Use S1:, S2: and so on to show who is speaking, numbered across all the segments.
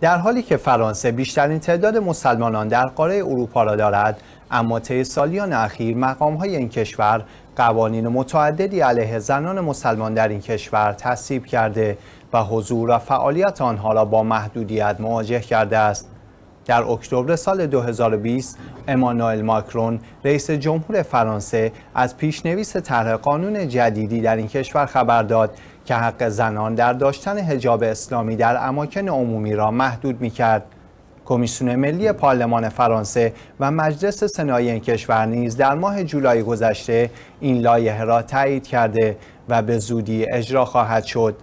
S1: در حالی که فرانسه بیشترین تعداد مسلمانان در قاره اروپا را دارد اما طی سالیان اخیر مقامهای این کشور قوانین متعددی علیه زنان مسلمان در این کشور تصیب کرده و حضور و فعالیت آنها را با محدودیت مواجه کرده است در اکتبر سال 2020 امانوئل ماکرون رئیس جمهور فرانسه از پیشنویس طرح قانون جدیدی در این کشور خبر داد که حق زنان در داشتن حجاب اسلامی در اماکن عمومی را محدود می کرد. کمیسیون ملی پارلمان فرانسه و مجلس سنای این کشور نیز در ماه جولای گذشته این لایحه را تایید کرده و به زودی اجرا خواهد شد.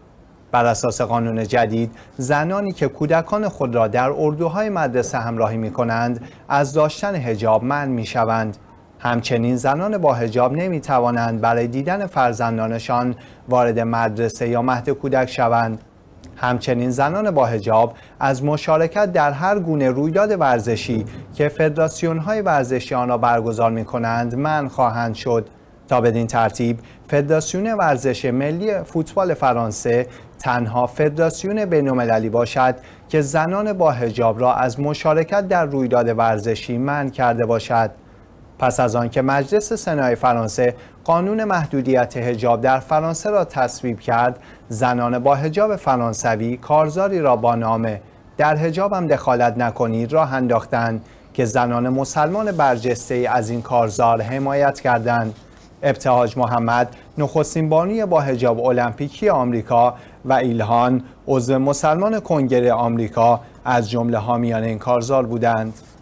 S1: بر اساس قانون جدید زنانی که کودکان خود را در اردوهای مدرسه همراهی می کنند از داشتن هجاب من می شوند. همچنین زنان با هجاب نمی توانند برای دیدن فرزندانشان وارد مدرسه یا مهد کودک شوند. همچنین زنان با هجاب از مشارکت در هر گونه رویداد ورزشی که فدراسیون های ورزشی آن را برگزار می کنند من خواهند شد تا بدین ترتیب فدراسیون ورزش ملی فوتبال فرانسه تنها فدراسیون بینالمللی باشد که زنان با هجاب را از مشارکت در رویداد ورزشی منع کرده باشد پس از آنکه مجلس سنای فرانسه قانون محدودیت هجاب در فرانسه را تصویب کرد زنان با هجاب فرانسوی کارزاری را با نام در هجابم دخالت نکنید راه انداختند که زنان مسلمان برجسته از این کارزار حمایت کردند ابتهاج محمد نخستین بانوی با هجاب المپیکی آمریکا و ایلهان عضو مسلمان کنگره آمریکا از جمله حامیان این کارزار بودند